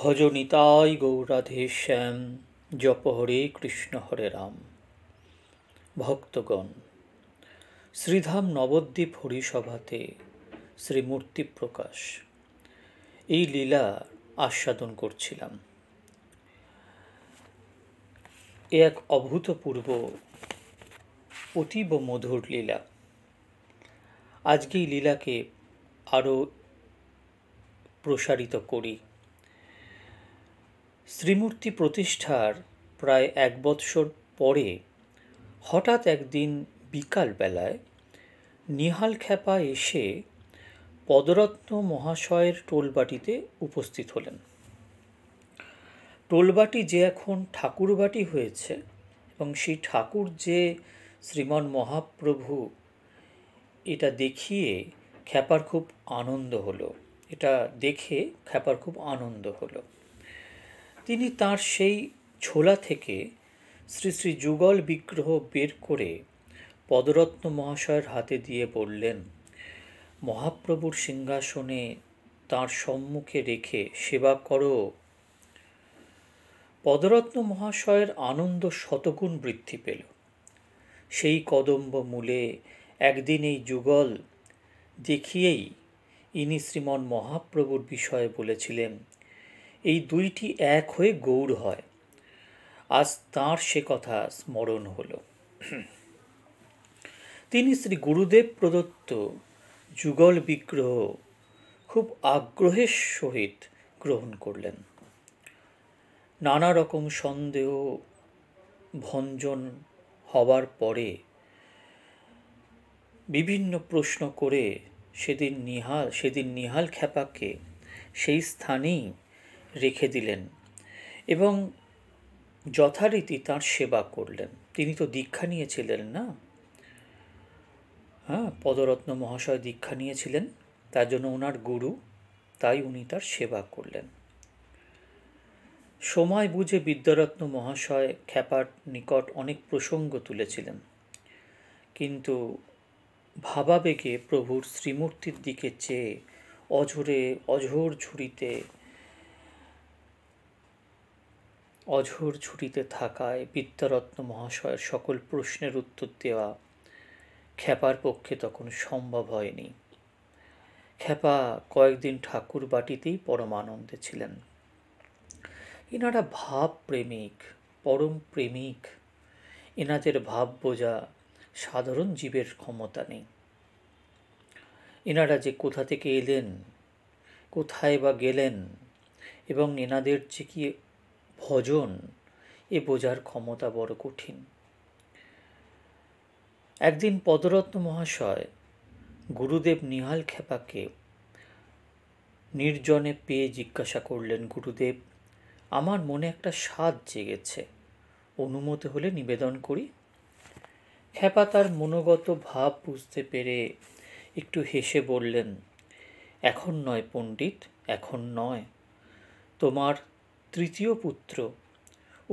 ভজনিতাই নিতাই গৌরাধে শ্যাম জপ হরে কৃষ্ণ হরে রাম ভক্তগণ শ্রীধাম নবদ্বীপ হরিসভাতে শ্রীমূর্তি প্রকাশ এই লীলা আস্বাদন করছিলাম এ এক অভূতপূর্ব অতীব মধুর লীলা আজকে এই লীলাকে আরও প্রসারিত করি শ্রীমূর্তি প্রতিষ্ঠার প্রায় এক বৎসর পরে হঠাৎ একদিন বিকালবেলায় নিহাল খ্যাপা এসে পদরত্ন মহাশয়ের টোলবাটিতে উপস্থিত হলেন টোলবাটি যে এখন ঠাকুরবাটি হয়েছে এবং সেই ঠাকুর যে শ্রীমান মহাপ্রভু এটা দেখিয়ে খ্যাপার খুব আনন্দ হলো এটা দেখে খ্যাপার খুব আনন্দ হলো তিনি তার সেই ছোলা থেকে শ্রী শ্রী যুগল বিগ্রহ বের করে পদরত্ন মহাশয়ের হাতে দিয়ে বললেন মহাপ্রভুর সিংহাসনে তার সম্মুখে রেখে সেবা করো পদরত্ন মহাশয়ের আনন্দ শতগুণ বৃদ্ধি পেল সেই কদম্ব মূলে একদিন এই যুগল দেখিয়েই ইনি শ্রীমন মহাপ্রভুর বিষয়ে বলেছিলেন এই দুইটি এক হয়ে গৌর হয় আজ তাঁর সে কথা স্মরণ হলো তিনি শ্রী গুরুদেব প্রদত্ত যুগল বিগ্রহ খুব আগ্রহের সহিত গ্রহণ করলেন নানা রকম সন্দেহ ভঞ্জন হবার পরে বিভিন্ন প্রশ্ন করে সেদিন নিহাল সেদিন নিহাল খ্যাপাকে সেই স্থানেই রেখে দিলেন এবং যথারীতি তার সেবা করলেন তিনি তো দীক্ষা নিয়েছিলেন না হ্যাঁ পদরত্ন মহাশয় দীক্ষা নিয়েছিলেন তার জন্য ওনার গুরু তাই উনি তার সেবা করলেন সময় বুঝে বিদ্যারত্ন মহাশয় খ্যাপার নিকট অনেক প্রসঙ্গ তুলেছিলেন কিন্তু ভাবাবেগে প্রভুর শ্রীমূর্তির দিকে চেয়ে অঝোরে অঝোর ঝুড়িতে অঝোর ছুটিতে থাকায় বিদ্যারত্ন মহাশয়ের সকল প্রশ্নের উত্তর দেওয়া খ্যাপার পক্ষে তখন সম্ভব হয়নি খ্যাপা কয়েকদিন ঠাকুর বাটিতেই আনন্দে ছিলেন এনারা ভাব প্রেমিক পরম প্রেমিক এনাদের ভাব বোঝা সাধারণ জীবের ক্ষমতা নেই এনারা যে কোথা থেকে এলেন কোথায় বা গেলেন এবং এনাদের যে কি ভজন এ বোঝার ক্ষমতা বড় কঠিন একদিন পদরত্ন মহাশয় গুরুদেব নিহাল খেপাকে নির্জনে পেয়ে জিজ্ঞাসা করলেন গুরুদেব আমার মনে একটা স্বাদ জেগেছে অনুমতি হলে নিবেদন করি খেপা তার মনোগত ভাব বুঝতে পেরে একটু হেসে বললেন এখন নয় পণ্ডিত এখন নয় তোমার তৃতীয় পুত্র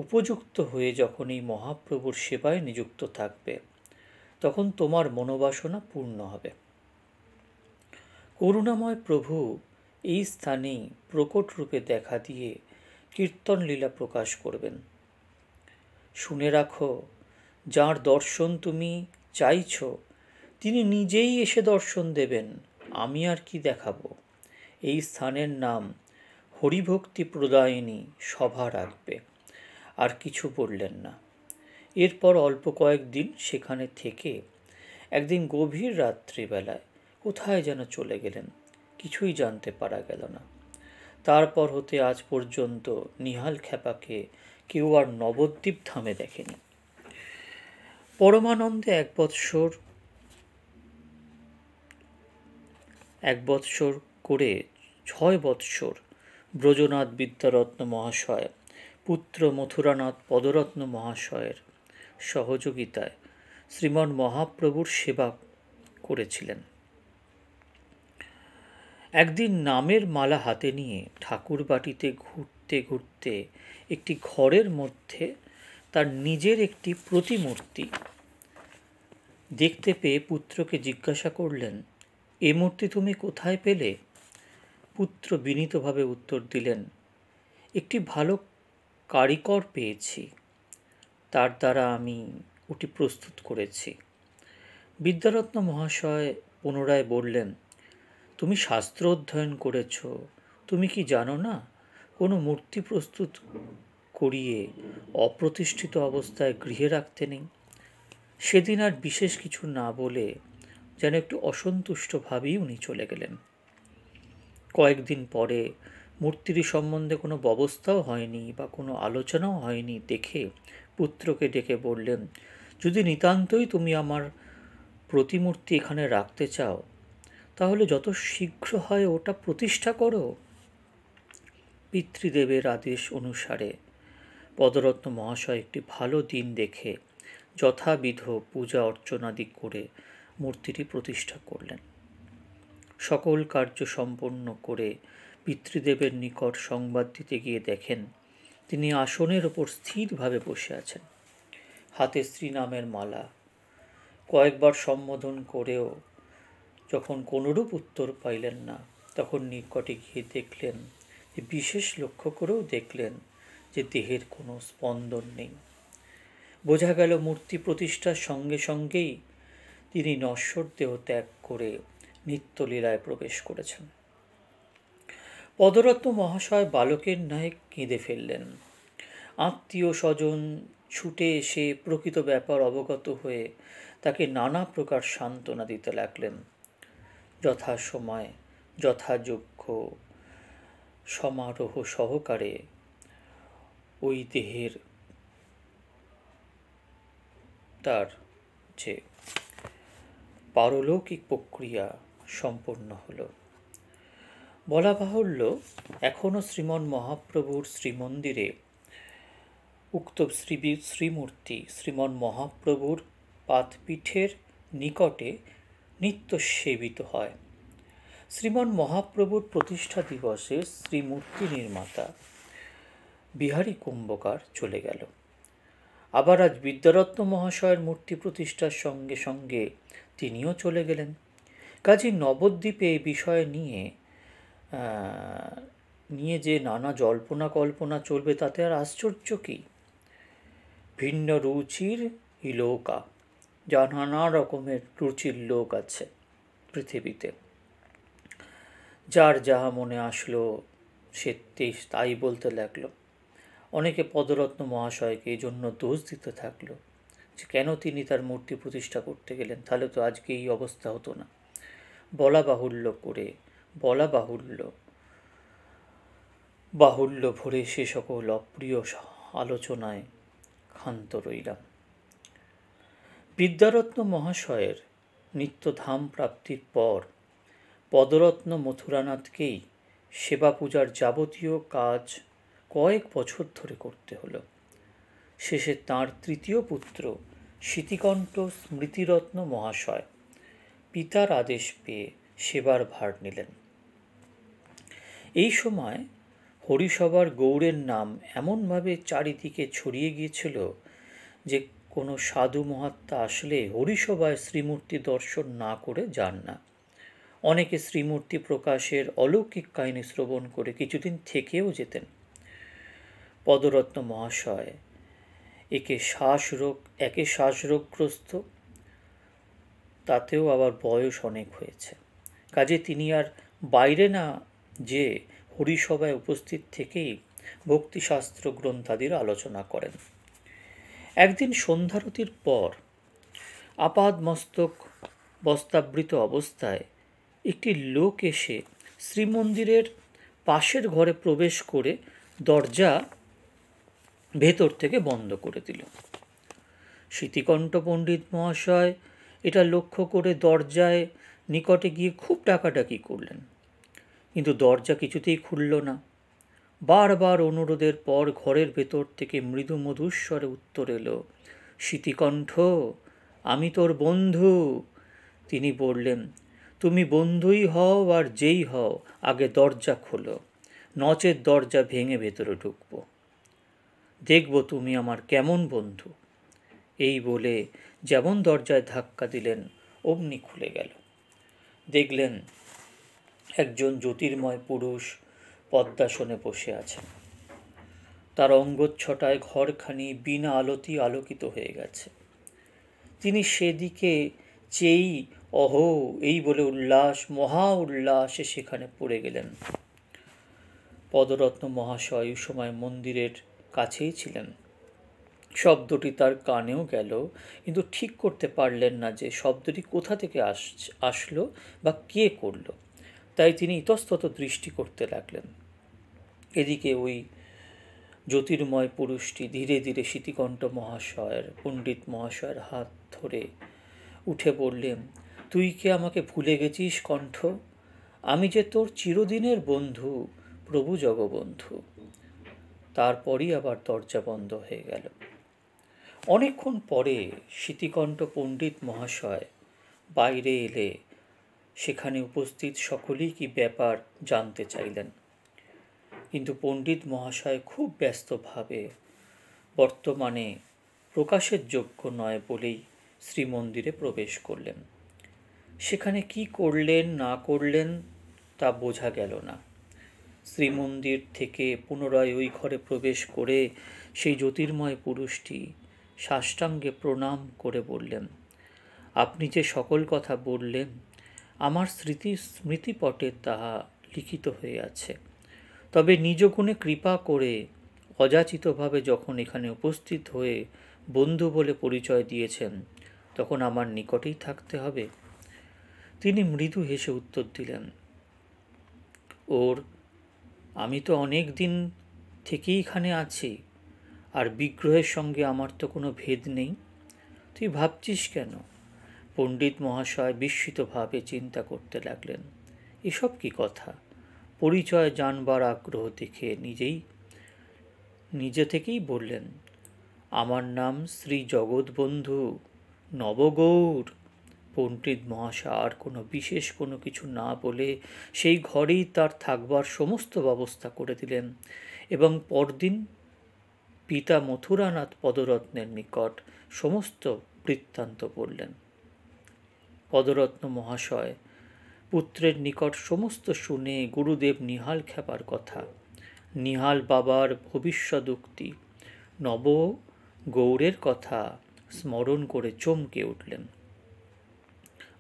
উপযুক্ত হয়ে যখন এই মহাপ্রভুর সেবায় নিযুক্ত থাকবে তখন তোমার মনোবাসনা পূর্ণ হবে করুণাময় প্রভু এই স্থানেই প্রকট রূপে দেখা দিয়ে কীর্তন লীলা প্রকাশ করবেন শুনে রাখো যার দর্শন তুমি চাইছ তিনি নিজেই এসে দর্শন দেবেন আমি আর কি দেখাবো এই স্থানের নাম হরিভক্তি প্রদায়িনী সভা রাখবে আর কিছু বললেন না এরপর অল্প কয়েকদিন সেখানে থেকে একদিন গভীর রাত্রিবেলায় কোথায় যেন চলে গেলেন কিছুই জানতে পারা গেল না তারপর হতে আজ পর্যন্ত নিহাল খেপাকে কেউ আর নবদ্বীপ ধামে দেখেনি পরমানন্দে এক বৎসর এক বৎসর করে ছয় বৎসর ব্রজনাথ বিদ্যারত্ন মহাশয় পুত্র মথুরানাথ পদরত্ন মহাশয়ের সহযোগিতায় শ্রীমন মহাপ্রভুর সেবা করেছিলেন একদিন নামের মালা হাতে নিয়ে ঠাকুর বাটিতে ঘুরতে ঘুরতে একটি ঘরের মধ্যে তার নিজের একটি প্রতিমূর্তি দেখতে পেয়ে পুত্রকে জিজ্ঞাসা করলেন এ মূর্তি তুমি কোথায় পেলে পুত্র বিনীতভাবে উত্তর দিলেন একটি ভালো কারিকর পেয়েছি তার দ্বারা আমি ওটি প্রস্তুত করেছি বিদ্যারত্ন মহাশয় পুনরায় বললেন তুমি শাস্ত্র অধ্যয়ন করেছ তুমি কি জানো না কোনো মূর্তি প্রস্তুত করিয়ে অপ্রতিষ্ঠিত অবস্থায় গৃহে রাখতে নেই সেদিন আর বিশেষ কিছু না বলে যেন একটু অসন্তুষ্টভাবেই উনি চলে গেলেন কয়েকদিন পরে মূর্তিটি সম্বন্ধে কোনো ব্যবস্থাও হয়নি বা কোনো আলোচনাও হয়নি দেখে পুত্রকে ডেকে বললেন যদি নিতান্তই তুমি আমার প্রতিমূর্তি এখানে রাখতে চাও তাহলে যত শীঘ্র হয় ওটা প্রতিষ্ঠা করো পিতৃদেবের আদেশ অনুসারে পদরত্ন মহাশয় একটি ভালো দিন দেখে যথাবিধ পূজা অর্চনাদি করে মূর্তিটি প্রতিষ্ঠা করলেন সকল কার্য সম্পন্ন করে পিতৃদেবের নিকট সংবাদ দিতে গিয়ে দেখেন তিনি আসনের ওপর স্থিরভাবে বসে আছেন হাতে স্ত্রী নামের মালা কয়েকবার সম্বোধন করেও যখন কোনোরূপ উত্তর পাইলেন না তখন নিকটে গিয়ে দেখলেন যে বিশেষ লক্ষ্য করেও দেখলেন যে দেহের কোনো স্পন্দন নেই বোঝা গেল মূর্তি প্রতিষ্ঠার সঙ্গে সঙ্গেই তিনি নশ্বর দেহ ত্যাগ করে নিত্যলীলায় প্রবেশ করেছেন পদরত্ন মহাশয় বালকের ন্যায় কেঁদে ফেললেন আত্মীয় স্বজন ছুটে এসে প্রকৃত ব্যাপার অবগত হয়ে তাকে নানা প্রকার সান্ত্বনা দিতে লাগলেন যথাসময় যথাযোগ্য সমারোহ সহকারে ওই দেহের তার যে পারলৌকিক প্রক্রিয়া সম্পন্ন হল বলা বাহুল্য এখনও শ্রীমন মহাপ্রভুর শ্রীমন্দিরে উক্ত শ্রীবি শ্রীমূর্তি শ্রীমন মহাপ্রভুর পাতপীঠের নিকটে নিত্য সেবিত হয় শ্রীমন মহাপ্রভুর প্রতিষ্ঠা দিবসে শ্রীমূর্তি নির্মাতা বিহারী কুম্ভকার চলে গেল আবার আজ বিদ্যারত্ন মহাশয়ের মূর্তি প্রতিষ্ঠার সঙ্গে সঙ্গে তিনিও চলে গেলেন কাজী নবদ্বীপে এই বিষয় নিয়ে নিয়ে যে নানা জল্পনা কল্পনা চলবে তাতে আর আশ্চর্য কী ভিন্ন রুচির ইলোকা যা নানা রকমের রুচির লোক আছে পৃথিবীতে যার যাহা মনে আসলো সে তাই বলতে লাগলো অনেকে পদরত্ন মহাশয়কে এই জন্য দোষ দিতে থাকলো যে কেন তিনি তার মূর্তি প্রতিষ্ঠা করতে গেলেন তাহলে তো আজকে এই অবস্থা হতো না বলা বাহুল্য করে বলা বাহুল্য বাহুল্য ভরে সে সকল অপ্রিয় আলোচনায় ক্ষান্ত রইলাম বিদ্যারত্ন মহাশয়ের নিত্যধাম প্রাপ্তির পর পদরত্ন মথুরানাথকেই সেবা পূজার যাবতীয় কাজ কয়েক বছর ধরে করতে হলো শেষে তার তৃতীয় পুত্র স্মৃতিকণ্ঠ স্মৃতিরত্ন মহাশয় পিতার আদেশ পেয়ে সেবার ভার নিলেন এই সময় হরিসভার গৌড়ের নাম এমনভাবে চারিদিকে ছড়িয়ে গিয়েছিল যে কোনো সাধু মহাত্মা আসলে হরিসভায় শ্রীমূর্তি দর্শন না করে যান না অনেকে শ্রীমূর্তি প্রকাশের অলৌকিক কাহিনী শ্রবণ করে কিছুদিন থেকেও যেতেন পদরত্ন মহাশয় একে শ্বাসরোগ একে শ্বাসরোগগ্রস্ত তাতেও আবার বয়স অনেক হয়েছে কাজে তিনি আর বাইরে না যে হরিসভায় উপস্থিত থেকেই ভক্তিশাস্ত্র গ্রন্থাদির আলোচনা করেন একদিন সন্ধ্যারতির পর আপাদমস্তক বস্তাবৃত অবস্থায় একটি লোক এসে শ্রীমন্দিরের পাশের ঘরে প্রবেশ করে দরজা ভেতর থেকে বন্ধ করে দিল স্মৃতিকণ্ঠ পণ্ডিত মহাশয় এটা লক্ষ্য করে দরজায় নিকটে গিয়ে খুব ডাকাডাকি করলেন কিন্তু দরজা কিছুতেই খুলল না বারবার অনুরোধের পর ঘরের ভেতর থেকে মৃদু মধুস্বরে উত্তর এলো শীতিকণ্ঠ আমি তোর বন্ধু তিনি বললেন তুমি বন্ধুই হও আর যেই হও আগে দরজা খোলো নচের দরজা ভেঙে ভেতরে ঢুকবো দেখব তুমি আমার কেমন বন্ধু এই বলে যেমন দরজায় ধাক্কা দিলেন অমনি খুলে গেল দেখলেন একজন জ্যোতির্ময় পুরুষ পদ্মাসনে বসে আছেন তার অঙ্গচ্ছটায় ঘরখানি বিনা আলোতি আলোকিত হয়ে গেছে তিনি সেদিকে চেয়েই অহ এই বলে উল্লাস মহা উল্লাসে সেখানে পড়ে গেলেন পদরত্ন মহাশয় সময় মন্দিরের কাছেই ছিলেন শব্দটি তার কানেও গেল কিন্তু ঠিক করতে পারলেন না যে শব্দটি কোথা থেকে আস আসলো বা কে করলো তাই তিনি ইতস্তত দৃষ্টি করতে লাগলেন এদিকে ওই জ্যোতির্ময় পুরুষটি ধীরে ধীরে শীতিকণ্ঠ মহাশয়ের পণ্ডিত মহাশয়ের হাত ধরে উঠে বললেন তুই কে আমাকে ভুলে গেছিস কণ্ঠ আমি যে তোর চিরদিনের বন্ধু প্রভু জগবন্ধু তারপরই আবার দরজা বন্ধ হয়ে গেল অনেকক্ষণ পরে শীতিকণ্ঠ পণ্ডিত মহাশয় বাইরে এলে সেখানে উপস্থিত সকলেই কি ব্যাপার জানতে চাইলেন কিন্তু পণ্ডিত মহাশয় খুব ব্যস্তভাবে বর্তমানে প্রকাশের যোগ্য নয় বলেই শ্রীমন্দিরে প্রবেশ করলেন সেখানে কি করলেন না করলেন তা বোঝা গেল না শ্রীমন্দির থেকে পুনরায় ওই ঘরে প্রবেশ করে সেই জ্যোতির্ময় পুরুষটি সাষ্টাঙ্গে প্রণাম করে বললেন আপনি যে সকল কথা বললেন আমার স্মৃতি স্মৃতিপটে তাহা লিখিত হয়ে আছে তবে নিজ গুণে কৃপা করে অযাচিতভাবে যখন এখানে উপস্থিত হয়ে বন্ধু বলে পরিচয় দিয়েছেন তখন আমার নিকটেই থাকতে হবে তিনি মৃদু হেসে উত্তর দিলেন ওর আমি তো অনেক দিন থেকেই এখানে আছি আর বিগ্রহের সঙ্গে আমার তো কোনো ভেদ নেই তুই ভাবছিস কেন পণ্ডিত মহাশয় বিস্মিতভাবে চিন্তা করতে লাগলেন এসব কি কথা পরিচয় জানবার আগ্রহ দেখে নিজেই নিজে থেকেই বললেন আমার নাম শ্রী জগৎবন্ধু নবগৌর পণ্ডিত মহাশয় আর কোনো বিশেষ কোনো কিছু না বলে সেই ঘরেই তার থাকবার সমস্ত ব্যবস্থা করে দিলেন এবং পরদিন পিতা মথুরানাথ পদরত্নের নিকট সমস্ত বৃত্তান্ত বললেন পদরত্ন মহাশয় পুত্রের নিকট সমস্ত শুনে গুরুদেব নিহাল খেপার কথা নিহাল বাবার ভবিষ্যদুক্তি নব গৌরের কথা স্মরণ করে চমকে উঠলেন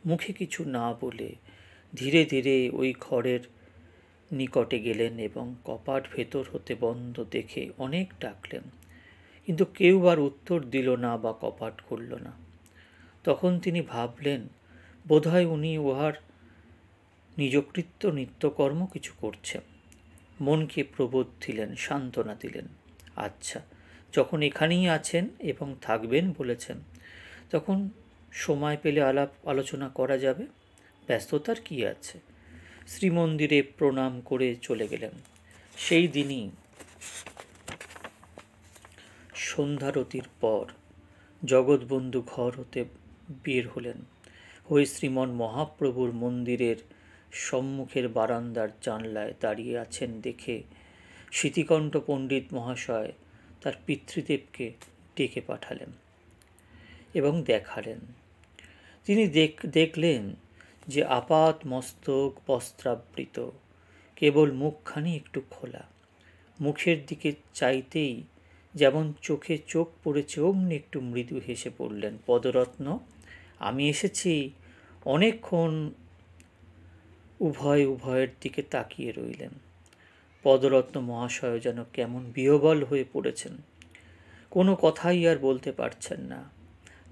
মুখে কিছু না বলে ধীরে ধীরে ওই ঘরের নিকটে গেলেন এবং কপাট ভেতর হতে বন্ধ দেখে অনেক ডাকলেন কিন্তু কেউ আর উত্তর দিল না বা কপাট করল না তখন তিনি ভাবলেন বোধহয় উনি উহার নিজকৃত্য নিত্যকর্ম কিছু করছে মনকে প্রবোধ দিলেন সান্ত্বনা দিলেন আচ্ছা যখন এখানেই আছেন এবং থাকবেন বলেছেন তখন সময় পেলে আলাপ আলোচনা করা যাবে ব্যস্ততার কি আছে শ্রীমন্দিরে প্রণাম করে চলে গেলেন সেই দিনই সন্ধ্যারতির পর জগৎবন্ধু ঘর হতে বের হলেন হয়ে শ্রীমন মহাপ্রভুর মন্দিরের সম্মুখের বারান্দার জানলায় দাঁড়িয়ে আছেন দেখে স্মৃতিকণ্ঠ পণ্ডিত মহাশয় তার পিতৃদেবকে ডেকে পাঠালেন এবং দেখালেন তিনি দেখ দেখলেন যে আপাত মস্তক বস্ত্রাবৃত কেবল মুখখানি একটু খোলা মুখের দিকে চাইতেই যেমন চোখে চোখ পড়েছে অমনি একটু মৃদু হেসে পড়লেন পদরত্ন আমি এসেছি অনেকক্ষণ উভয় উভয়ের দিকে তাকিয়ে রইলেন পদরত্ন মহাশয় যেন কেমন বিহবল হয়ে পড়েছেন কোনো কথাই আর বলতে পারছেন না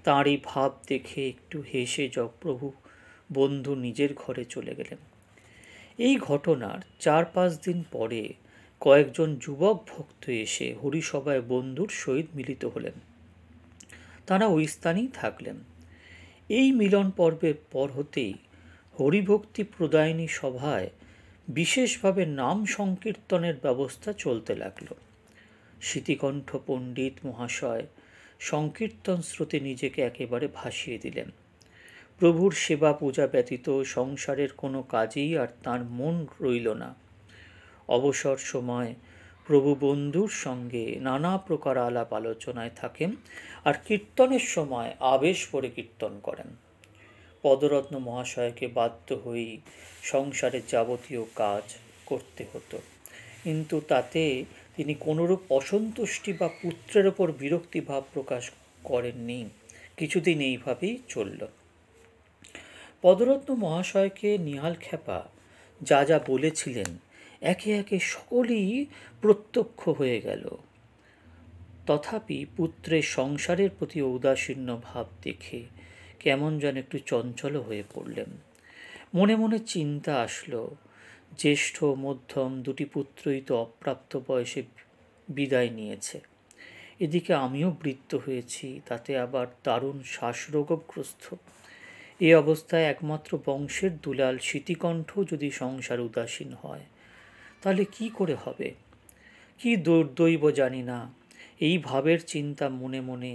তাঁর ভাব দেখে একটু হেসে জগপ্রভু বন্ধু নিজের ঘরে চলে গেলেন এই ঘটনার চার পাঁচ দিন পরে কয়েকজন যুবক ভক্ত এসে হরিসভায় বন্ধুর সহিত মিলিত হলেন তারা ওই স্থানেই থাকলেন এই মিলন পর্বের পর হতেই হরিভক্তি প্রদায়নী সভায় বিশেষভাবে নাম সংকীর্তনের ব্যবস্থা চলতে লাগল স্মৃতিকণ্ঠ পণ্ডিত মহাশয় সংকীর্তন স্রোতে নিজেকে একেবারে ভাসিয়ে দিলেন প্রভুর সেবা পূজা ব্যতীত সংসারের কোনো কাজেই আর তার মন রইল না অবসর সময় প্রভু বন্ধুর সঙ্গে নানা প্রকার আলাপ আলোচনায় থাকেন আর কীর্তনের সময় আবেশ পরে কীর্তন করেন পদরত্ন মহাশয়কে বাধ্য হয়েই সংসারের যাবতীয় কাজ করতে হতো কিন্তু তাতে তিনি কোনোরূপ অসন্তুষ্টি বা পুত্রের ওপর বিরক্তিভাব প্রকাশ করেননি কিছুদিন এইভাবেই চলল পদরত্ন মহাশয়কে নিহাল খেপা যা যা বলেছিলেন একে একে সকলেই প্রত্যক্ষ হয়ে গেল তথাপি পুত্রের সংসারের প্রতি উদাসীন্ন ভাব দেখে কেমন যেন একটু চঞ্চল হয়ে পড়লেন মনে মনে চিন্তা আসলো জ্যেষ্ঠ মধ্যম দুটি পুত্রই তো অপ্রাপ্ত বয়সে বিদায় নিয়েছে এদিকে আমিও বৃত্ত হয়েছি তাতে আবার দারুণ শ্বাসরোগগ্রস্ত এ অবস্থায় একমাত্র বংশের দুলাল স্মৃতিকণ্ঠ যদি সংসার উদাসীন হয় তাহলে কি করে হবে কি দুর্দৈব জানি না এই ভাবের চিন্তা মনে মনে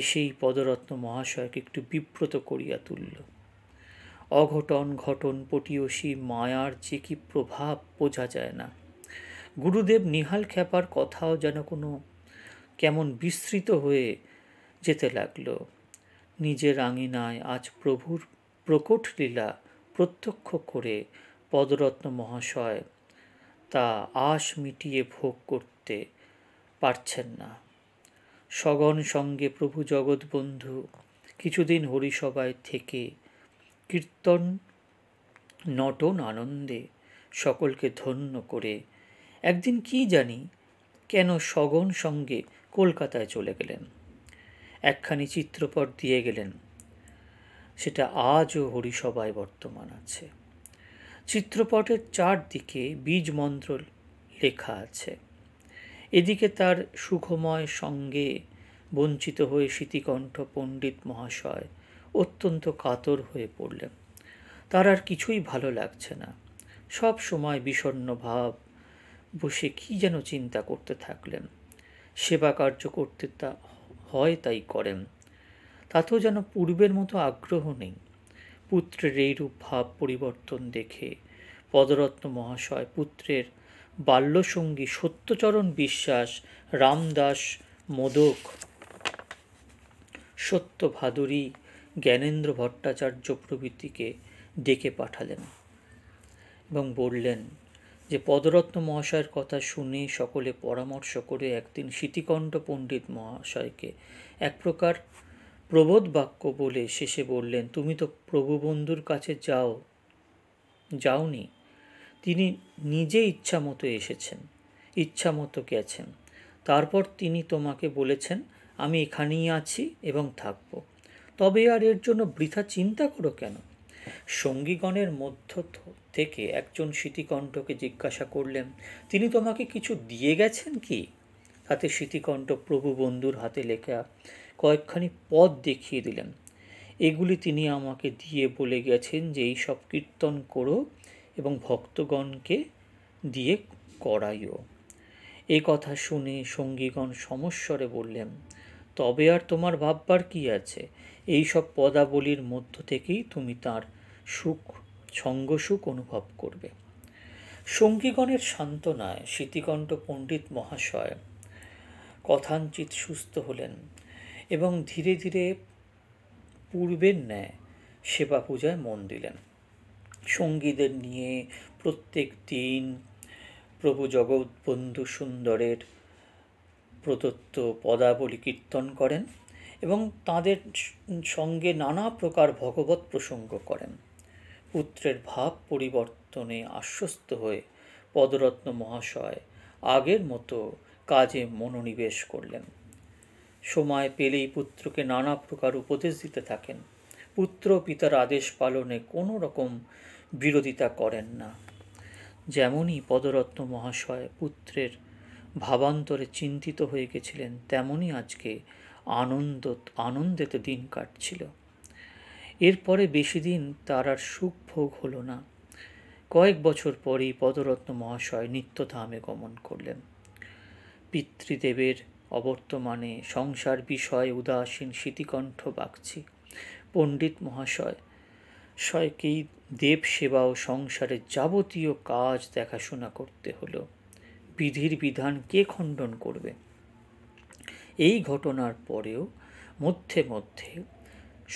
এসেই পদরত্ন মহাশয়কে একটু বিব্রত করিয়া তুলল অঘটন ঘটন পটিয়সী মায়ার যে কি প্রভাব বোঝা যায় না গুরুদেব নিহাল খ্যাপার কথাও যেন কোনো কেমন বিস্তৃত হয়ে যেতে লাগলো নিজের আঙিনায় আজ প্রভুর প্রকট লীলা প্রত্যক্ষ করে পদরত্ন মহাশয় তা আশ মিটিয়ে ভোগ করতে পারছেন না সগণ সঙ্গে প্রভু জগৎবন্ধু কিছুদিন হরিসভায় থেকে কীর্তন নটন আনন্দে সকলকে ধন্য করে একদিন কি জানি কেন সগণ সঙ্গে কলকাতায় চলে গেলেন একখানি চিত্রপট দিয়ে গেলেন সেটা আজও হরিসভায় বর্তমান আছে চিত্রপটের চারদিকে বীজ মন্ত্র লেখা আছে এদিকে তার সুখময় সঙ্গে বঞ্চিত হয়ে স্মৃতিকণ্ঠ পণ্ডিত মহাশয় অত্যন্ত কাতর হয়ে পড়লেন তার আর কিছুই ভালো লাগছে না সব সময় বিষণ্ন ভাব বসে কি যেন চিন্তা করতে থাকলেন সেবা কার্য করতে তা হয় তাই করেন তাতেও যেন পূর্বের মতো আগ্রহ নেই পুত্রের এইরূপ ভাব পরিবর্তন দেখে পদরত্ন মহাশয় পুত্রের বাল্যসঙ্গী সত্যচরণ বিশ্বাস রামদাস মোদক সত্য ভাদুরী জ্ঞানেন্দ্র ভট্টাচার্য প্রভৃতিকে ডেকে পাঠালেন এবং বললেন যে পদরত্ন মহাশয়ের কথা শুনে সকলে পরামর্শ করে একদিন স্মৃতিকণ্ঠ পণ্ডিত মহাশয়কে এক প্রকার প্রবোধ বাক্য বলে শেষে বললেন তুমি তো প্রভুবন্ধুর কাছে যাও যাওনি তিনি নিজে ইচ্ছামতো এসেছেন ইচ্ছামতো গেছেন তারপর তিনি তোমাকে বলেছেন আমি এখানেই আছি এবং থাকব তবে আর এর জন্য বৃথা চিন্তা করো কেন সঙ্গীগণের মধ্য থেকে একজন স্মৃতিকণ্ঠকে জিজ্ঞাসা করলেন তিনি তোমাকে কিছু দিয়ে গেছেন কি তাতে স্মৃতিকণ্ঠ প্রভু বন্ধুর হাতে লেখা কয়েকখানি পদ দেখিয়ে দিলেন এগুলি তিনি আমাকে দিয়ে বলে গেছেন যে এই সব কীর্তন করো এবং ভক্তগণকে দিয়ে করাইও এ কথা শুনে সঙ্গীগণ সমস্বরে বললেন তবে আর তোমার ভাববার কি আছে এই সব পদাবলীর মধ্য থেকেই তুমি তার সুখ ছঙ্গসুখ অনুভব করবে সঙ্গীগণের সান্ত্বনায় স্মৃতিকণ্ঠ পণ্ডিত মহাশয় কথাঞ্চিত সুস্থ হলেন এবং ধীরে ধীরে পূর্বের ন্যায় সেবা পূজায় মন দিলেন সঙ্গীদের নিয়ে প্রত্যেক দিন প্রভু জগৎবন্ধু সুন্দরের প্রদত্ত পদাবলী কীর্তন করেন এবং তাদের সঙ্গে নানা প্রকার ভগবত প্রসঙ্গ করেন পুত্রের ভাব পরিবর্তনে আশ্বস্ত হয়ে পদরত্ন মহাশয় আগের মতো কাজে মনোনিবেশ করলেন সময় পেলেই পুত্রকে নানা প্রকার উপদেশ দিতে থাকেন পুত্র পিতার আদেশ পালনে কোনো রকম বিরোধিতা করেন না যেমনই পদরত্ন মহাশয় পুত্রের ভাবান্তরে চিন্তিত হয়ে গেছিলেন তেমনই আজকে আনন্দ আনন্দেতে দিন কাটছিল এরপরে বেশি দিন তার আর সুখ ভোগ হলো না কয়েক বছর পরেই পদরত্ন মহাশয় নিত্যধামে গমন করলেন পিতৃদেবের অবর্তমানে সংসার বিষয়ে উদাসীন স্মৃতিকণ্ঠ বাগছি পণ্ডিত মহাশয় শয়কেই দেব সেবা ও সংসারের যাবতীয় কাজ দেখাশোনা করতে হলো বিধির বিধান কে খণ্ডন করবে এই ঘটনার পরেও মধ্যে মধ্যে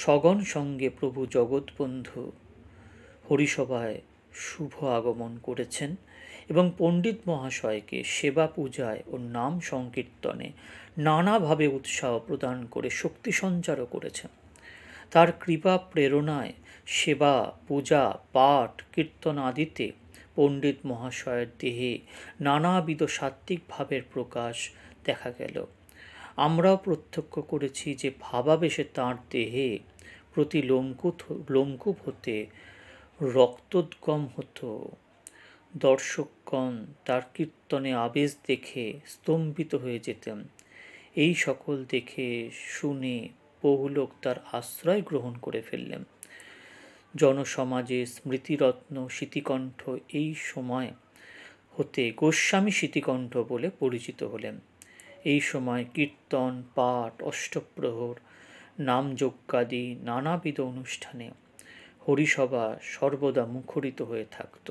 সগণ সঙ্গে প্রভু জগৎবন্ধু হরিসভায় শুভ আগমন করেছেন এবং পণ্ডিত মহাশয়কে সেবা পূজায় ও নাম সংকীর্তনে নানাভাবে উৎসাহ প্রদান করে শক্তি সঞ্চারও করেছেন তার কৃপা প্রেরণায় সেবা পূজা পাঠ কীর্তন আদিতে পণ্ডিত মহাশয়ের দেহে নানাবিধ সাত্ত্বিক ভাবের প্রকাশ দেখা গেল আমরাও প্রত্যক্ষ করেছি যে ভাবাবেশে তাঁর দেহে প্রতি লোমকূপ লোমকূপ হতে রক্তোদ্গম হতো দর্শকগণ তার কীর্তনে আবেশ দেখে স্তম্ভিত হয়ে যেতেন এই সকল দেখে শুনে বহু লোক তার আশ্রয় গ্রহণ করে ফেললেন জনসমাজে স্মৃতিরত্ন স্মৃতিকণ্ঠ এই সময় হতে গোস্বামী স্মৃতিকণ্ঠ বলে পরিচিত হলেন এই সময় কীর্তন পাঠ অষ্টপ্রহর নামযজ্ঞাদি নানাবিধ অনুষ্ঠানে হরিসভা সর্বদা মুখরিত হয়ে থাকত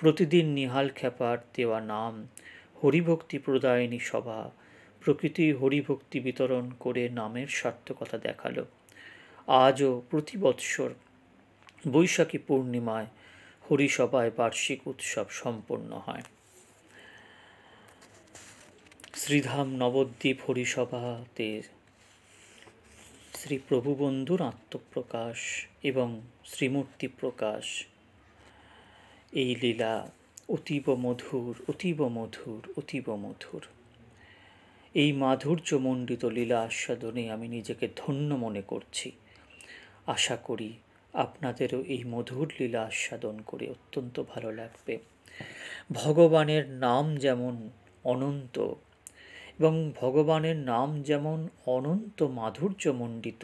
প্রতিদিন নিহাল খেপার দেওয়া নাম হরিভক্তি প্রদায়নী সভা প্রকৃতি হরিভক্তি বিতরণ করে নামের সার্থকতা দেখাল আজও প্রতি বৎসর বৈশাখী পূর্ণিমায় হরিসভায় বার্ষিক উৎসব সম্পন্ন হয় শ্রীধাম নবদ্বীপ হরিসভাতে শ্রী প্রভুবন্ধুর আত্মপ্রকাশ এবং শ্রীমূর্তি প্রকাশ এই লীলা অতীব মধুর অতীব মধুর অতীব মধুর এই মাধুর্যমণ্ডিত লীলা আস্বাদনে আমি নিজেকে ধন্য মনে করছি আশা করি আপনাদেরও এই মধুর লীলা আস্বাদন করে অত্যন্ত ভালো লাগবে ভগবানের নাম যেমন অনন্ত এবং ভগবানের নাম যেমন অনন্ত মাধুর্যমণ্ডিত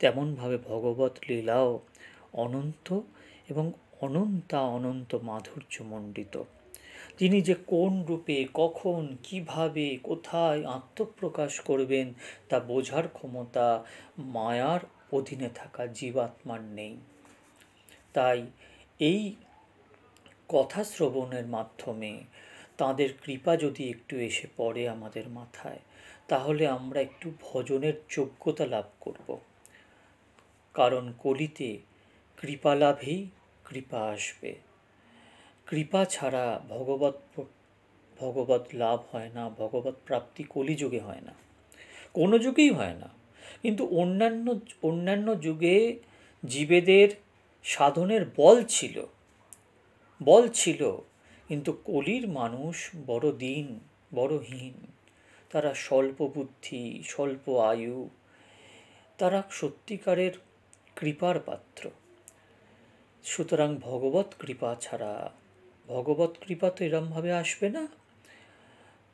তেমনভাবে ভগবত লীলাও অনন্ত এবং অনন্তা অনন্ত মাধুর্যমণ্ডিত তিনি যে কোন রূপে কখন কিভাবে কোথায় আত্মপ্রকাশ করবেন তা বোঝার ক্ষমতা মায়ার অধীনে থাকা জীবাত্মার নেই তাই এই কথা শ্রবণের মাধ্যমে তাঁদের কৃপা যদি একটু এসে পড়ে আমাদের মাথায় তাহলে আমরা একটু ভজনের যোগ্যতা লাভ করব কারণ কলিতে কৃপা লাভেই কৃপা আসবে কৃপা ছাড়া ভগবত ভগবত লাভ হয় না ভগবত প্রাপ্তি কলিযুগে হয় না কোনো যুগেই হয় না কিন্তু অন্যান্য অন্যান্য যুগে জীবেদের সাধনের বল ছিল বল ছিল কিন্তু কলির মানুষ বড় দিন বড় হীন তারা স্বল্প বুদ্ধি স্বল্প আয়ু তারা সত্যিকারের কৃপার পাত্র সুতরাং ভগবত কৃপা ছাড়া ভগবত কৃপা তো এরমভাবে আসবে না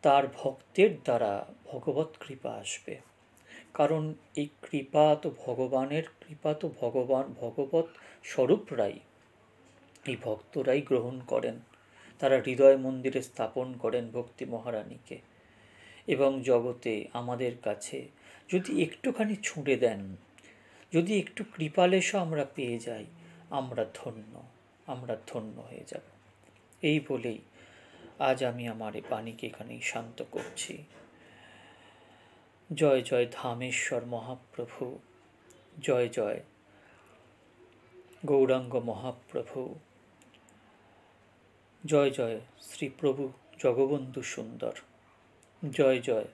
তার ভক্তের দ্বারা ভগবত কৃপা আসবে কারণ এই কৃপা তো ভগবানের কৃপা তো ভগবান ভগবত স্বরূপরাই এই ভক্তরাই গ্রহণ করেন তারা হৃদয় মন্দিরে স্থাপন করেন ভক্তি মহারানীকে এবং জগতে আমাদের কাছে যদি একটুখানি ছুঁড়ে দেন যদি একটু কৃপালেশও আমরা পেয়ে যাই আমরা ধন্য আমরা ধন্য হয়ে যাব এই বলেই আজ আমি আমার এ বাণীকে এখানেই শান্ত করছি জয় জয় ধামেশ্বর মহাপ্রভু জয় জয় গৌরাঙ্গ মহাপ্রভু জয় জয় প্রভু জগবন্ধু সুন্দর জয় জয়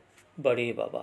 বড়ে বাবা